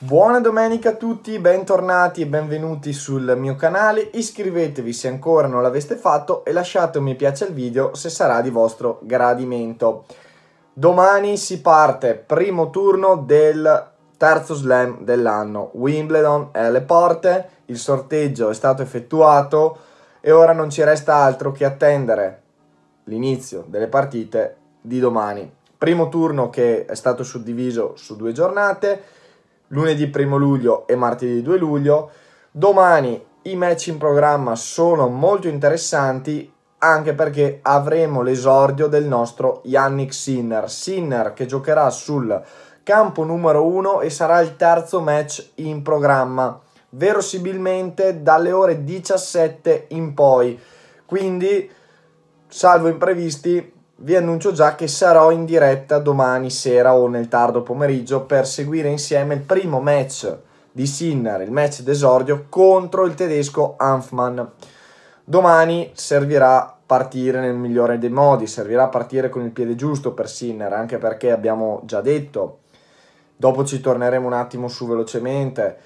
Buona domenica a tutti, bentornati e benvenuti sul mio canale, iscrivetevi se ancora non l'aveste fatto e lasciate un mi piace al video se sarà di vostro gradimento. Domani si parte, primo turno del terzo slam dell'anno, Wimbledon è alle porte, il sorteggio è stato effettuato e ora non ci resta altro che attendere l'inizio delle partite di domani. Primo turno che è stato suddiviso su due giornate, lunedì 1 luglio e martedì 2 luglio. Domani i match in programma sono molto interessanti anche perché avremo l'esordio del nostro Yannick Sinner. Sinner che giocherà sul campo numero 1 e sarà il terzo match in programma, verosimilmente dalle ore 17 in poi. Quindi, salvo imprevisti, vi annuncio già che sarò in diretta domani sera o nel tardo pomeriggio per seguire insieme il primo match di Sinner, il match d'esordio contro il tedesco Hanfman. Domani servirà partire nel migliore dei modi, servirà partire con il piede giusto per Sinner, anche perché abbiamo già detto, dopo ci torneremo un attimo su velocemente,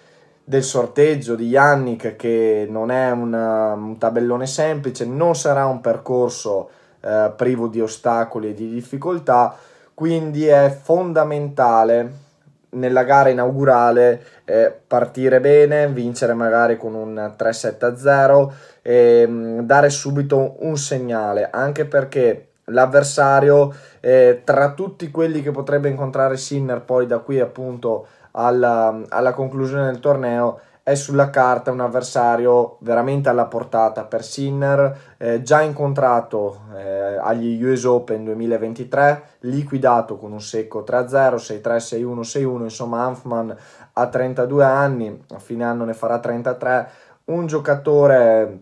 del sorteggio di Yannick che non è un, um, un tabellone semplice, non sarà un percorso semplice, eh, privo di ostacoli e di difficoltà, quindi è fondamentale nella gara inaugurale eh, partire bene, vincere magari con un 3-7-0 e mm, dare subito un segnale, anche perché l'avversario eh, tra tutti quelli che potrebbe incontrare Sinner poi da qui appunto alla, alla conclusione del torneo è sulla carta un avversario veramente alla portata per Sinner, eh, già incontrato eh, agli US Open 2023, liquidato con un secco 3-0, 6-3, 6-1, 6-1, insomma Hanfman ha 32 anni, a fine anno ne farà 33, un giocatore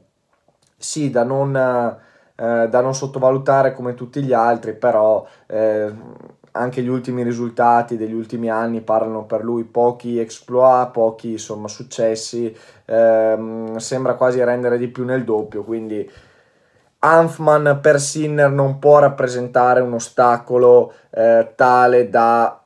sì da non, eh, da non sottovalutare come tutti gli altri, però eh, anche gli ultimi risultati degli ultimi anni parlano per lui, pochi exploit, pochi insomma, successi, ehm, sembra quasi rendere di più nel doppio, quindi Hanfman per Sinner non può rappresentare un ostacolo eh, tale da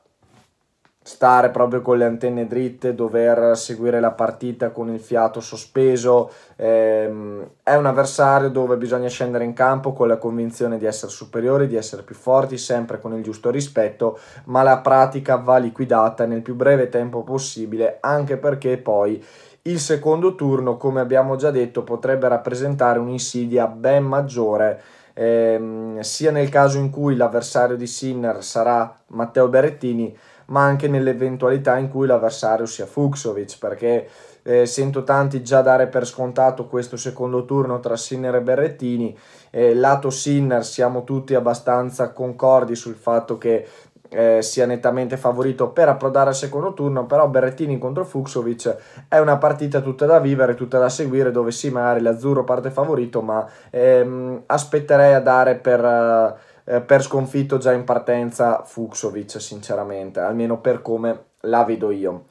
stare proprio con le antenne dritte, dover seguire la partita con il fiato sospeso. Ehm, è un avversario dove bisogna scendere in campo con la convinzione di essere superiori, di essere più forti, sempre con il giusto rispetto, ma la pratica va liquidata nel più breve tempo possibile, anche perché poi il secondo turno, come abbiamo già detto, potrebbe rappresentare un'insidia ben maggiore. Ehm, sia nel caso in cui l'avversario di Sinner sarà Matteo Berrettini, ma anche nell'eventualità in cui l'avversario sia Fuxovic, perché eh, sento tanti già dare per scontato questo secondo turno tra Sinner e Berrettini. Eh, lato Sinner siamo tutti abbastanza concordi sul fatto che eh, sia nettamente favorito per approdare al secondo turno, però Berrettini contro Fuxovic è una partita tutta da vivere, tutta da seguire, dove sì magari l'azzurro parte favorito, ma ehm, aspetterei a dare per... Uh, eh, per sconfitto già in partenza Fuxovic, sinceramente, almeno per come la vedo io.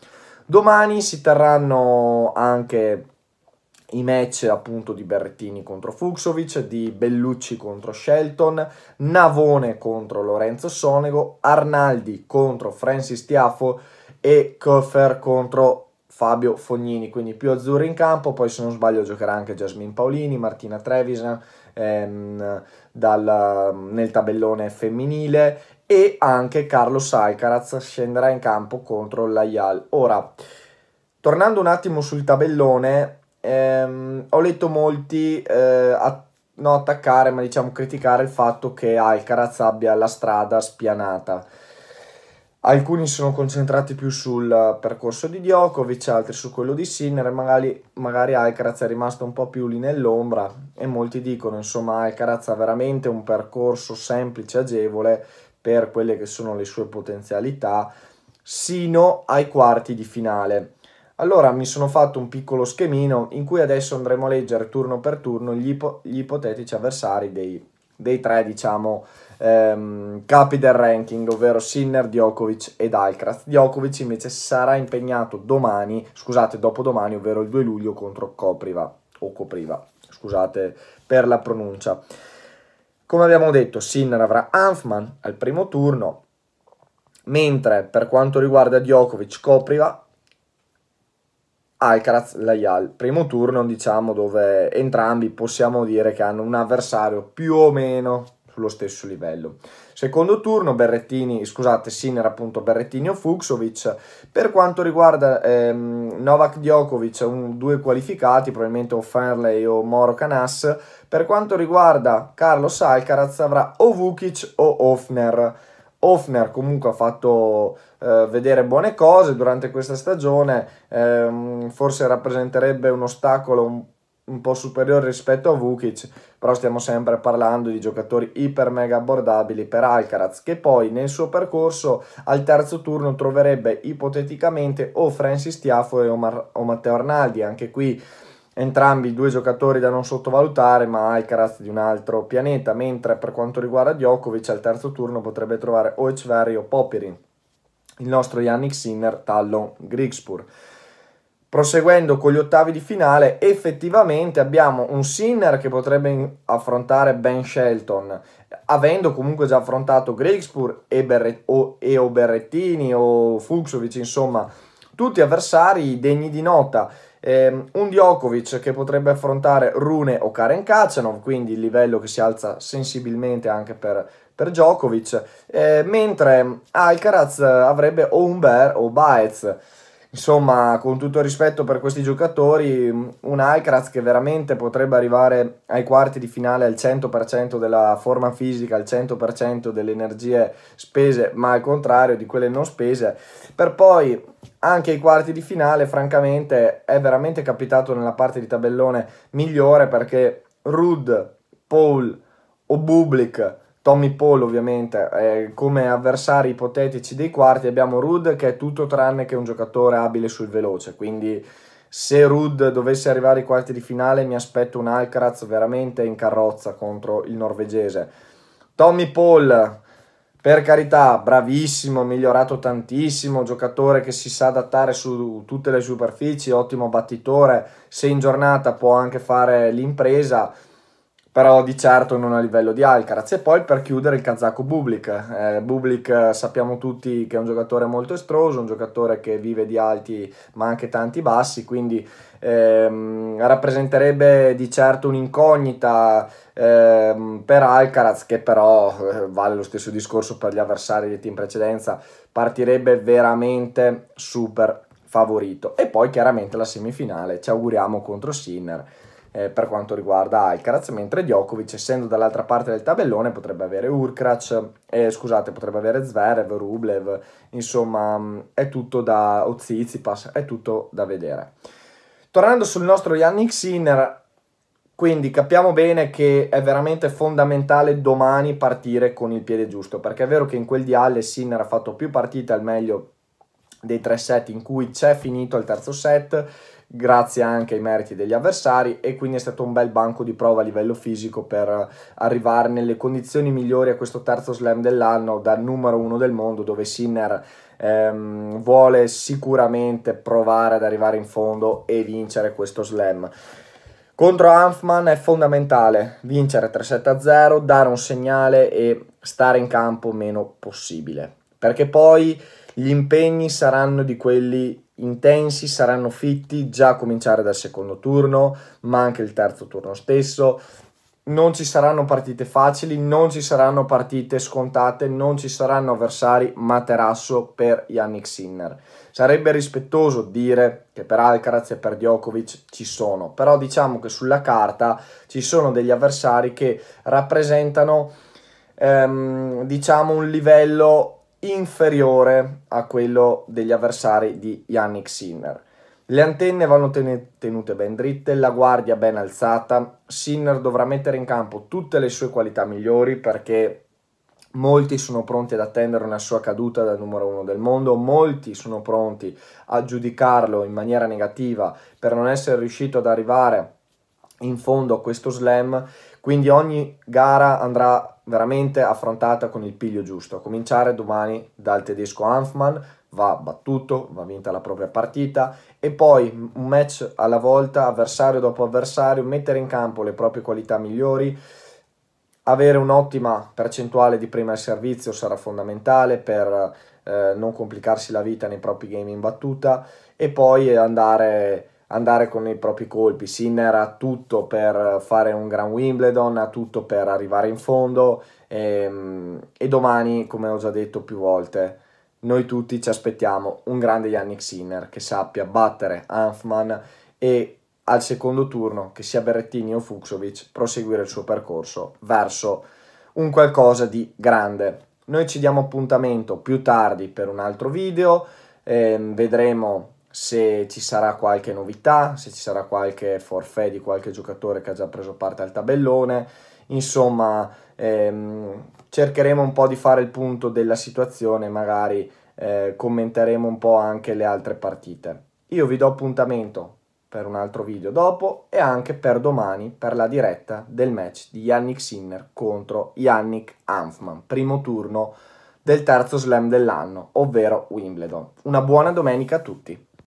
Domani si terranno anche i match appunto di Berrettini contro Fuxovic, di Bellucci contro Shelton, Navone contro Lorenzo Sonego, Arnaldi contro Francis Tiafo e Koffer contro Fabio Fognini, quindi più azzurri in campo, poi se non sbaglio giocherà anche Jasmine Paolini, Martina Trevisan ehm, dal, nel tabellone femminile e anche Carlos Alcaraz scenderà in campo contro l'Aial. Ora, tornando un attimo sul tabellone, ehm, ho letto molti eh, att no, attaccare, ma diciamo criticare il fatto che Alcaraz abbia la strada spianata. Alcuni sono concentrati più sul eh, percorso di Djokovic, altri su quello di Sinner, magari, magari Alcaraz è rimasto un po' più lì nell'ombra e molti dicono insomma Alcaraz ha veramente un percorso semplice, agevole per quelle che sono le sue potenzialità sino ai quarti di finale. Allora mi sono fatto un piccolo schemino in cui adesso andremo a leggere turno per turno gli, ipo- gli ipotetici avversari dei, dei tre diciamo ehm, capi del ranking, ovvero Sinner, Djokovic ed Alcraz. Djokovic invece sarà impegnato domani, scusate, dopodomani, ovvero il 2 luglio contro Copriva, o Copriva, scusate per la pronuncia. Come abbiamo detto, Sinner avrà Hanfman al primo turno, mentre per quanto riguarda Djokovic Copriva Alcaraz Layal, primo turno diciamo dove entrambi possiamo dire che hanno un avversario più o meno sullo stesso livello. Secondo turno Berrettini, scusate, Sinner appunto Berrettini o Fuxovic. Per quanto riguarda ehm, Novak Djokovic, un, due qualificati, probabilmente o Fernley o Moro Canas. Per quanto riguarda Carlos Alcaraz avrà o Vukic o Hofner. Hofner comunque ha fatto eh, vedere buone cose durante questa stagione, ehm, forse rappresenterebbe un ostacolo un un po' superiore rispetto a Vukic, però stiamo sempre parlando di giocatori iper mega abbordabili per Alcaraz, che poi nel suo percorso al terzo turno troverebbe ipoteticamente o Francis Tiafo o, Mar- o Matteo Arnaldi, anche qui entrambi due giocatori da non sottovalutare, ma Alcaraz di un altro pianeta, mentre per quanto riguarda Djokovic al terzo turno potrebbe trovare o Echverry o Popirin, il nostro Yannick Sinner, Tallon, Grigspur proseguendo con gli ottavi di finale, effettivamente abbiamo un Sinner che potrebbe affrontare Ben Shelton, avendo comunque già affrontato Grigspur e, Berre- o, e o Berrettini o Fuxovic, insomma, tutti avversari degni di nota. Eh, un Djokovic che potrebbe affrontare Rune o Karen Kacenov, quindi il livello che si alza sensibilmente anche per, per Djokovic, eh, mentre Alcaraz avrebbe o Umber o Baez. Insomma, con tutto il rispetto per questi giocatori, un Alcraz che veramente potrebbe arrivare ai quarti di finale al 100% della forma fisica, al 100% delle energie spese, ma al contrario di quelle non spese, per poi anche ai quarti di finale, francamente, è veramente capitato nella parte di tabellone migliore perché Rud, Paul o Bublik Tommy Paul ovviamente eh, come avversari ipotetici dei quarti abbiamo Rude che è tutto tranne che un giocatore abile sul veloce, quindi se Rude dovesse arrivare ai quarti di finale mi aspetto un Alcaraz veramente in carrozza contro il norvegese. Tommy Paul, per carità, bravissimo, migliorato tantissimo, giocatore che si sa adattare su tutte le superfici, ottimo battitore, se in giornata può anche fare l'impresa però di certo non a livello di Alcaraz. E poi per chiudere il kazako Bublik. Eh, Bublik eh, sappiamo tutti che è un giocatore molto estroso, un giocatore che vive di alti ma anche tanti bassi, quindi ehm, rappresenterebbe di certo un'incognita ehm, per Alcaraz che però eh, vale lo stesso discorso per gli avversari detti in precedenza, partirebbe veramente super favorito. E poi chiaramente la semifinale, ci auguriamo contro Sinner eh, per quanto riguarda Alcaraz, mentre Djokovic, essendo dall'altra parte del tabellone, potrebbe avere Urkrac, eh, scusate, potrebbe avere Zverev, Rublev, insomma mm, è tutto da Ozizipas, è tutto da vedere. Tornando sul nostro Yannick Sinner, quindi capiamo bene che è veramente fondamentale domani partire con il piede giusto, perché è vero che in quel di Halle Sinner ha fatto più partite al meglio dei tre set in cui c'è finito il terzo set grazie anche ai meriti degli avversari e quindi è stato un bel banco di prova a livello fisico per arrivare nelle condizioni migliori a questo terzo slam dell'anno da numero uno del mondo dove Sinner ehm, vuole sicuramente provare ad arrivare in fondo e vincere questo slam. Contro Hanfman è fondamentale vincere 3-7-0, dare un segnale e stare in campo meno possibile perché poi gli impegni saranno di quelli intensi, saranno fitti già a cominciare dal secondo turno, ma anche il terzo turno stesso. Non ci saranno partite facili, non ci saranno partite scontate, non ci saranno avversari materasso per Yannick Sinner. Sarebbe rispettoso dire che per Alcaraz e per Djokovic ci sono, però diciamo che sulla carta ci sono degli avversari che rappresentano ehm, diciamo un livello inferiore a quello degli avversari di Yannick Sinner. Le antenne vanno tenute ben dritte, la guardia ben alzata. Sinner dovrà mettere in campo tutte le sue qualità migliori perché molti sono pronti ad attendere una sua caduta dal numero uno del mondo, molti sono pronti a giudicarlo in maniera negativa per non essere riuscito ad arrivare in fondo a questo slam. Quindi ogni gara andrà veramente affrontata con il piglio giusto. A cominciare domani dal tedesco Hanfman, va battuto, va vinta la propria partita e poi un match alla volta, avversario dopo avversario, mettere in campo le proprie qualità migliori, avere un'ottima percentuale di prima al servizio sarà fondamentale per eh, non complicarsi la vita nei propri game in battuta e poi andare andare con i propri colpi. Sinner ha tutto per fare un gran Wimbledon, ha tutto per arrivare in fondo e, ehm, e domani, come ho già detto più volte, noi tutti ci aspettiamo un grande Yannick Sinner che sappia battere Hanfman e al secondo turno, che sia Berrettini o Fuxovic, proseguire il suo percorso verso un qualcosa di grande. Noi ci diamo appuntamento più tardi per un altro video, eh, vedremo se ci sarà qualche novità, se ci sarà qualche forfè di qualche giocatore che ha già preso parte al tabellone, insomma ehm, cercheremo un po' di fare il punto della situazione, magari eh, commenteremo un po' anche le altre partite. Io vi do appuntamento per un altro video dopo e anche per domani per la diretta del match di Yannick Sinner contro Yannick Hanfman, primo turno del terzo slam dell'anno, ovvero Wimbledon. Una buona domenica a tutti!